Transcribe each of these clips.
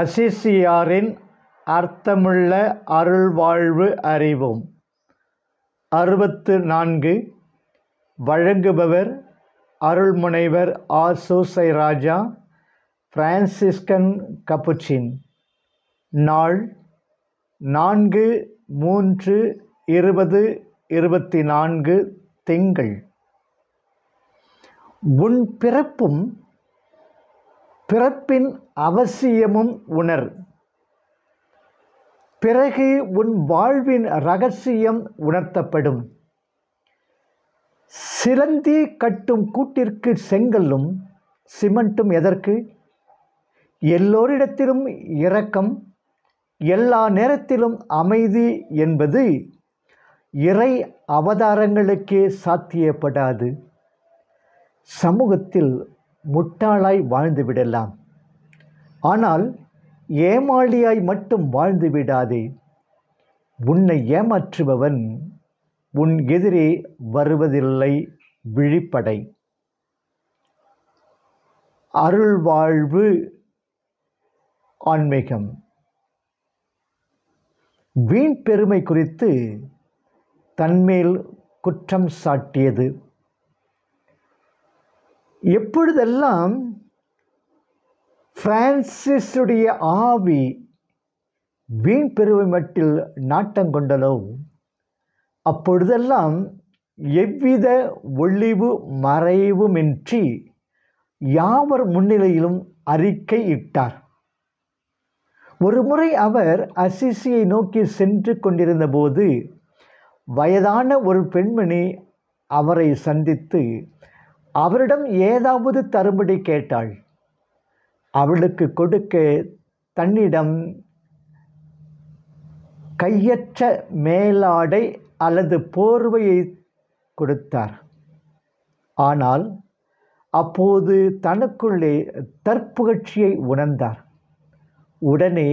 அசிசியாரின் அர்த்தமுள்ள அருள்வாழ்வு அறிவோம் அறுபத்து நான்கு வழங்குபவர் அருள்முனைவர் ஆ சூசை ராஜா பிரான்சிஸ்கன் கபுச்சின் நாள் நான்கு மூன்று இருபது இருபத்தி நான்கு திங்கள் உன் பிறப்பும் பிறப்பின் அவசியமும் உணர் பிறகு உன் வாழ்வின் ரகசியம் உணர்த்தப்படும் சிலந்தி கட்டும் கூட்டிற்கு செங்கல்லும் சிமெண்ட்டும் எதற்கு எல்லோரிடத்திலும் இரக்கம் எல்லா நேரத்திலும் அமைதி என்பது இறை அவதாரங்களுக்கே சாத்தியப்படாது சமூகத்தில் முட்டாளாய் வாழ்ந்து விடலாம் ஆனால் ஏமாளியாய் மட்டும் வாழ்ந்து விடாதே உன்னை ஏமாற்றுபவன் உன் எதிரே வருவதில்லை விழிப்படை அருள்வாழ்வு ஆன்மீகம் வீண் பெருமை குறித்து தன்மேல் குற்றம் சாட்டியது எப்பொழுதெல்லாம் பிரான்சிஸுடைய ஆவி வீண் பெருவை மட்டில் நாட்டம் கொண்டனோ அப்பொழுதெல்லாம் எவ்வித ஒளிவு மறைவுமின்றி யாவர் முன்னிலையிலும் அறிக்கை இட்டார் ஒருமுறை அவர் அசிசியை நோக்கி சென்று கொண்டிருந்தபோது வயதான ஒரு பெண்மணி அவரை சந்தித்து அவரிடம் ஏதாவது தரும்படி கேட்டாள் அவளுக்கு கொடுக்க தன்னிடம் கையற்ற மேலாடை அல்லது போர்வையை கொடுத்தார் ஆனால் அப்போது தனக்குள்ளே தற்புகழ்ச்சியை உணர்ந்தார் உடனே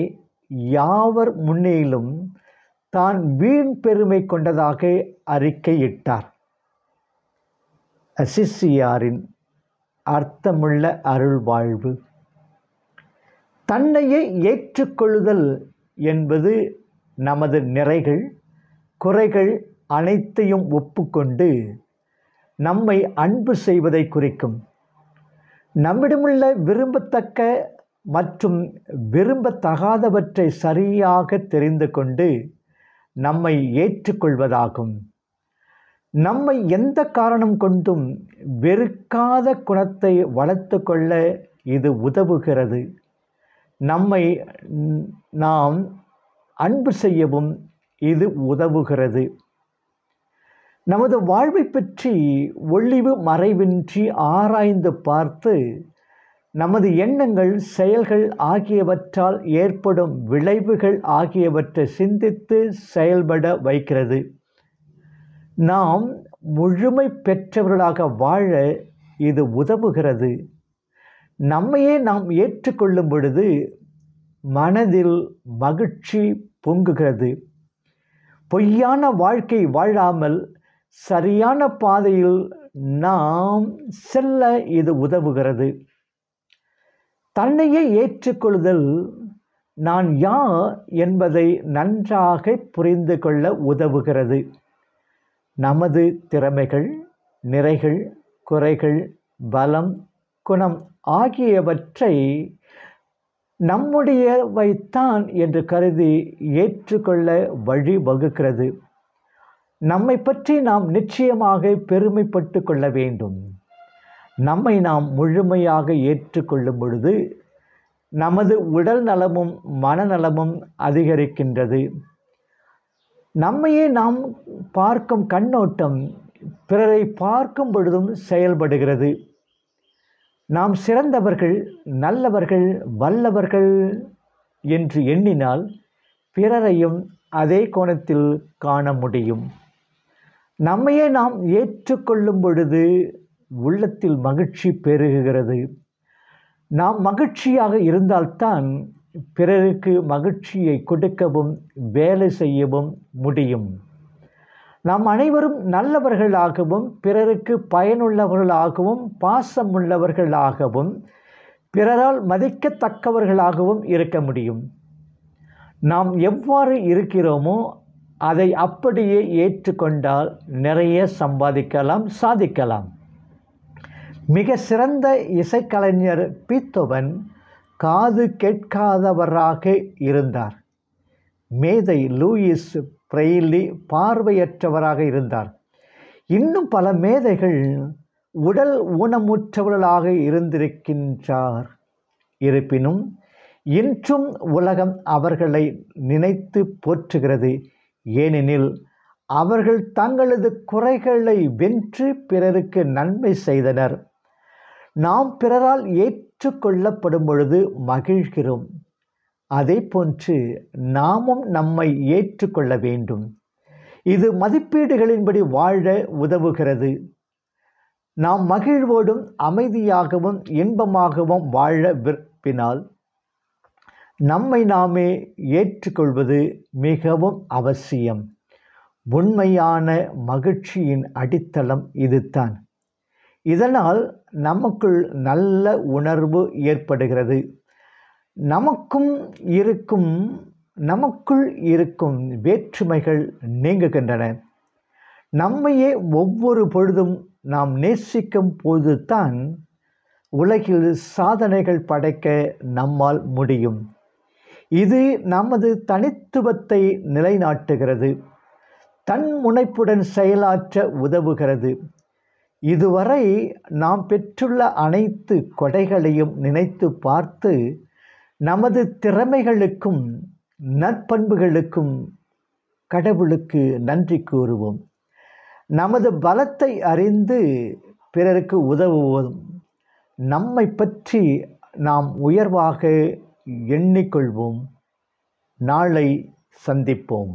யாவர் முன்னிலும் தான் வீண் பெருமை கொண்டதாக அறிக்கையிட்டார் அசிசியாரின் அர்த்தமுள்ள அருள் வாழ்வு தன்னையே ஏற்றுக்கொள்ளுதல் என்பது நமது நிறைகள் குறைகள் அனைத்தையும் ஒப்புக்கொண்டு நம்மை அன்பு செய்வதை குறிக்கும் நம்மிடமுள்ள விரும்பத்தக்க மற்றும் விரும்பத்தகாதவற்றை சரியாக தெரிந்து கொண்டு நம்மை ஏற்றுக்கொள்வதாகும் நம்மை எந்த காரணம் கொண்டும் வெறுக்காத குணத்தை வளர்த்து கொள்ள இது உதவுகிறது நம்மை நாம் அன்பு செய்யவும் இது உதவுகிறது நமது வாழ்வை பற்றி ஒளிவு மறைவின்றி ஆராய்ந்து பார்த்து நமது எண்ணங்கள் செயல்கள் ஆகியவற்றால் ஏற்படும் விளைவுகள் ஆகியவற்றை சிந்தித்து செயல்பட வைக்கிறது நாம் முழுமை பெற்றவர்களாக வாழ இது உதவுகிறது நம்மையே நாம் ஏற்றுக்கொள்ளும் பொழுது மனதில் மகிழ்ச்சி பொங்குகிறது பொய்யான வாழ்க்கை வாழாமல் சரியான பாதையில் நாம் செல்ல இது உதவுகிறது தன்னையே ஏற்றுக்கொள்ளுதல் நான் யார் என்பதை நன்றாக புரிந்து கொள்ள உதவுகிறது நமது திறமைகள் நிறைகள் குறைகள் பலம் குணம் ஆகியவற்றை நம்முடையவைத்தான் என்று கருதி ஏற்றுக்கொள்ள வழிவகுக்கிறது நம்மை பற்றி நாம் நிச்சயமாக பெருமைப்பட்டு கொள்ள வேண்டும் நம்மை நாம் முழுமையாக ஏற்றுக்கொள்ளும் பொழுது நமது உடல் நலமும் மனநலமும் அதிகரிக்கின்றது நம்மையே நாம் பார்க்கும் கண்ணோட்டம் பிறரை பார்க்கும் பொழுதும் செயல்படுகிறது நாம் சிறந்தவர்கள் நல்லவர்கள் வல்லவர்கள் என்று எண்ணினால் பிறரையும் அதே கோணத்தில் காண முடியும் நம்மையே நாம் ஏற்றுக்கொள்ளும் பொழுது உள்ளத்தில் மகிழ்ச்சி பெருகுகிறது நாம் மகிழ்ச்சியாக இருந்தால்தான் பிறருக்கு மகிழ்ச்சியை கொடுக்கவும் வேலை செய்யவும் முடியும் நாம் அனைவரும் நல்லவர்களாகவும் பிறருக்கு பயனுள்ளவர்களாகவும் பாசம் உள்ளவர்களாகவும் பிறரால் மதிக்கத்தக்கவர்களாகவும் இருக்க முடியும் நாம் எவ்வாறு இருக்கிறோமோ அதை அப்படியே ஏற்றுக்கொண்டால் நிறைய சம்பாதிக்கலாம் சாதிக்கலாம் மிக சிறந்த இசைக்கலைஞர் பீத்தோவன் காது கேட்காதவராக இருந்தார் மேதை லூயிஸ் பிரெய்லி பார்வையற்றவராக இருந்தார் இன்னும் பல மேதைகள் உடல் ஊனமுற்றவர்களாக இருந்திருக்கின்றார் இருப்பினும் இன்றும் உலகம் அவர்களை நினைத்து போற்றுகிறது ஏனெனில் அவர்கள் தங்களது குறைகளை வென்று பிறருக்கு நன்மை செய்தனர் நாம் பிறரால் ஏற்றுக்கொள்ளப்படும் பொழுது மகிழ்கிறோம் அதே போன்று நாமும் நம்மை ஏற்றுக்கொள்ள வேண்டும் இது மதிப்பீடுகளின்படி வாழ உதவுகிறது நாம் மகிழ்வோடும் அமைதியாகவும் இன்பமாகவும் வாழ விற்பினால் நம்மை நாமே ஏற்றுக்கொள்வது மிகவும் அவசியம் உண்மையான மகிழ்ச்சியின் அடித்தளம் இதுதான் இதனால் நமக்குள் நல்ல உணர்வு ஏற்படுகிறது நமக்கும் இருக்கும் நமக்குள் இருக்கும் வேற்றுமைகள் நீங்குகின்றன நம்மையே ஒவ்வொரு பொழுதும் நாம் நேசிக்கும் போதுதான் உலகில் சாதனைகள் படைக்க நம்மால் முடியும் இது நமது தனித்துவத்தை நிலைநாட்டுகிறது தன் முனைப்புடன் செயலாற்ற உதவுகிறது இதுவரை நாம் பெற்றுள்ள அனைத்து கொடைகளையும் நினைத்து பார்த்து நமது திறமைகளுக்கும் நற்பண்புகளுக்கும் கடவுளுக்கு நன்றி கூறுவோம் நமது பலத்தை அறிந்து பிறருக்கு உதவுவோம் நம்மை பற்றி நாம் உயர்வாக எண்ணிக்கொள்வோம் நாளை சந்திப்போம்